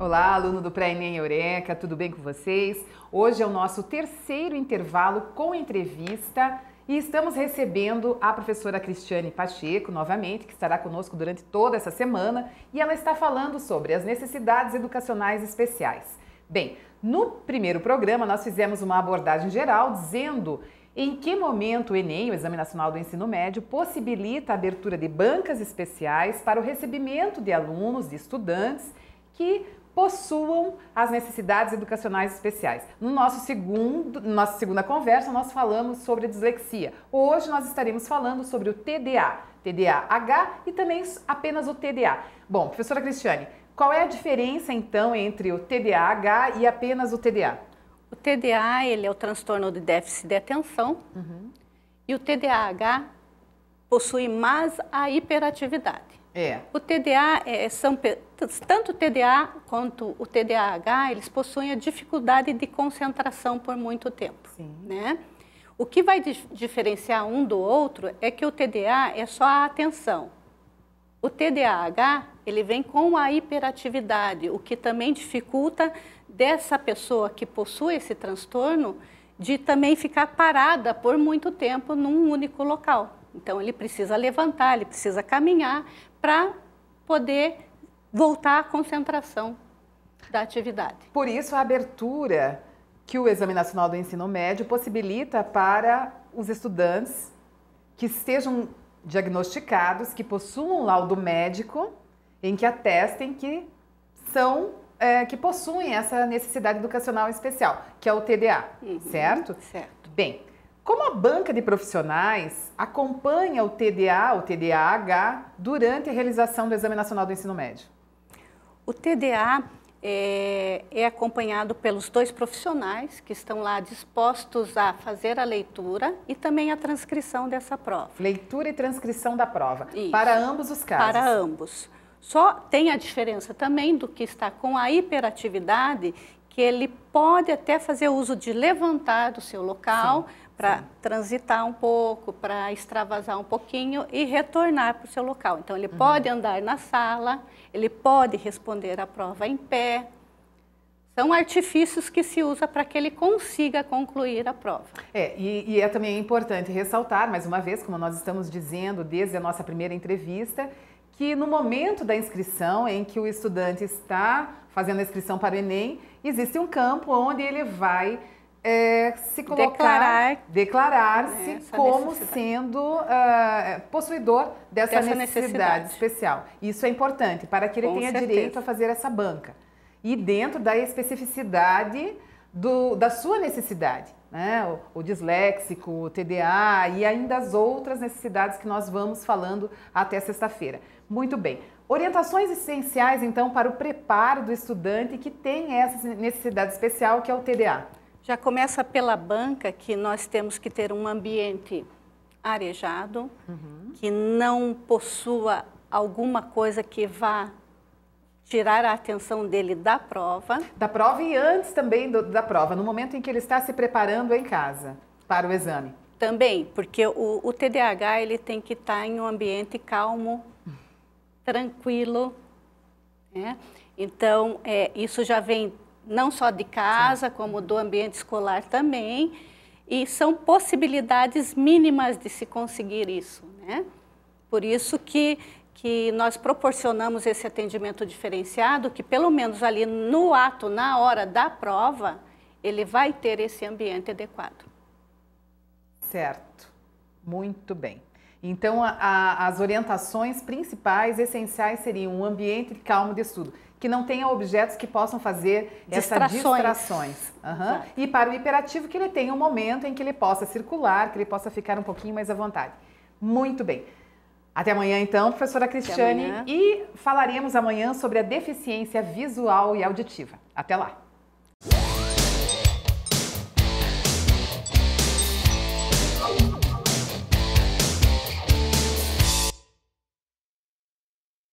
Olá, aluno do Pré-ENEM Eureka, tudo bem com vocês? Hoje é o nosso terceiro intervalo com entrevista e estamos recebendo a professora Cristiane Pacheco novamente, que estará conosco durante toda essa semana, e ela está falando sobre as necessidades educacionais especiais. Bem, no primeiro programa nós fizemos uma abordagem geral dizendo em que momento o Enem, o Exame Nacional do Ensino Médio, possibilita a abertura de bancas especiais para o recebimento de alunos, de estudantes que possuam as necessidades educacionais especiais. No nosso segundo, nossa segunda conversa, nós falamos sobre dislexia. Hoje nós estaremos falando sobre o TDA, TDAH e também apenas o TDA. Bom, professora Cristiane, qual é a diferença então entre o TDAH e apenas o TDA? O TDA ele é o transtorno de déficit de atenção uhum. e o TDAH possui mais a hiperatividade. É. O TDA é, são tanto o TDA quanto o TDAH, eles possuem a dificuldade de concentração por muito tempo, Sim. né? O que vai diferenciar um do outro é que o TDA é só a atenção. O TDAH, ele vem com a hiperatividade, o que também dificulta dessa pessoa que possui esse transtorno de também ficar parada por muito tempo num único local. Então ele precisa levantar, ele precisa caminhar para poder voltar à concentração da atividade. Por isso a abertura que o Exame Nacional do Ensino Médio possibilita para os estudantes que sejam diagnosticados, que possuam um laudo médico em que atestem que são é, que possuem essa necessidade educacional especial, que é o TDA, uhum, certo? Certo. Bem, como a banca de profissionais acompanha o TDA, o TDAH, durante a realização do Exame Nacional do Ensino Médio? O TDA é, é, acompanhado pelos dois profissionais que estão lá dispostos a fazer a leitura e também a transcrição dessa prova. Leitura e transcrição da prova, Isso. para ambos os casos? Para ambos. Só tem a diferença também do que está com a hiperatividade, que ele pode até fazer uso de levantar do seu local, Sim para transitar um pouco, para extravasar um pouquinho e retornar para o seu local. Então, ele uhum. pode andar na sala, ele pode responder a prova em pé. São artifícios que se usa para que ele consiga concluir a prova. É, e, e é também importante ressaltar, mais uma vez, como nós estamos dizendo desde a nossa primeira entrevista, que no momento da inscrição, em que o estudante está fazendo a inscrição para o Enem, existe um campo onde ele vai é, se colocar, declarar, se é, como sendo uh, possuidor dessa, dessa necessidade, necessidade, especial. Isso é importante para que ele Com tenha certeza. direito a fazer essa banca e dentro da especificidade do, da sua necessidade, né? O, o, disléxico, o TDA e ainda as outras necessidades que nós vamos falando até sexta-feira. Muito bem. Orientações essenciais então para o preparo do estudante que tem essa necessidade especial que é o TDA. Já começa pela banca, que nós temos que ter um ambiente arejado, uhum. que não possua alguma coisa que vá tirar a atenção dele da prova. Da prova e antes também do, da prova, no momento em que ele está se preparando em casa para o exame. Também, porque o, o TDAH ele tem que estar tá em um ambiente calmo, tranquilo, né? Então, é, isso já vem não só de casa, Sim. como do ambiente escolar também. E são possibilidades mínimas de se conseguir isso. Né? Por isso que, que nós proporcionamos esse atendimento diferenciado, que pelo menos ali no ato, na hora da prova, ele vai ter esse ambiente adequado. Certo. Muito bem. Então, a, a, as orientações principais, essenciais, seriam um ambiente calmo de estudo que não tenha objetos que possam fazer distrações. essas distrações. Uhum. E para o hiperativo, que ele tenha um momento em que ele possa circular, que ele possa ficar um pouquinho mais à vontade. Muito bem. Até amanhã, então, professora Cristiane. E falaremos amanhã sobre a deficiência visual e auditiva. Até lá!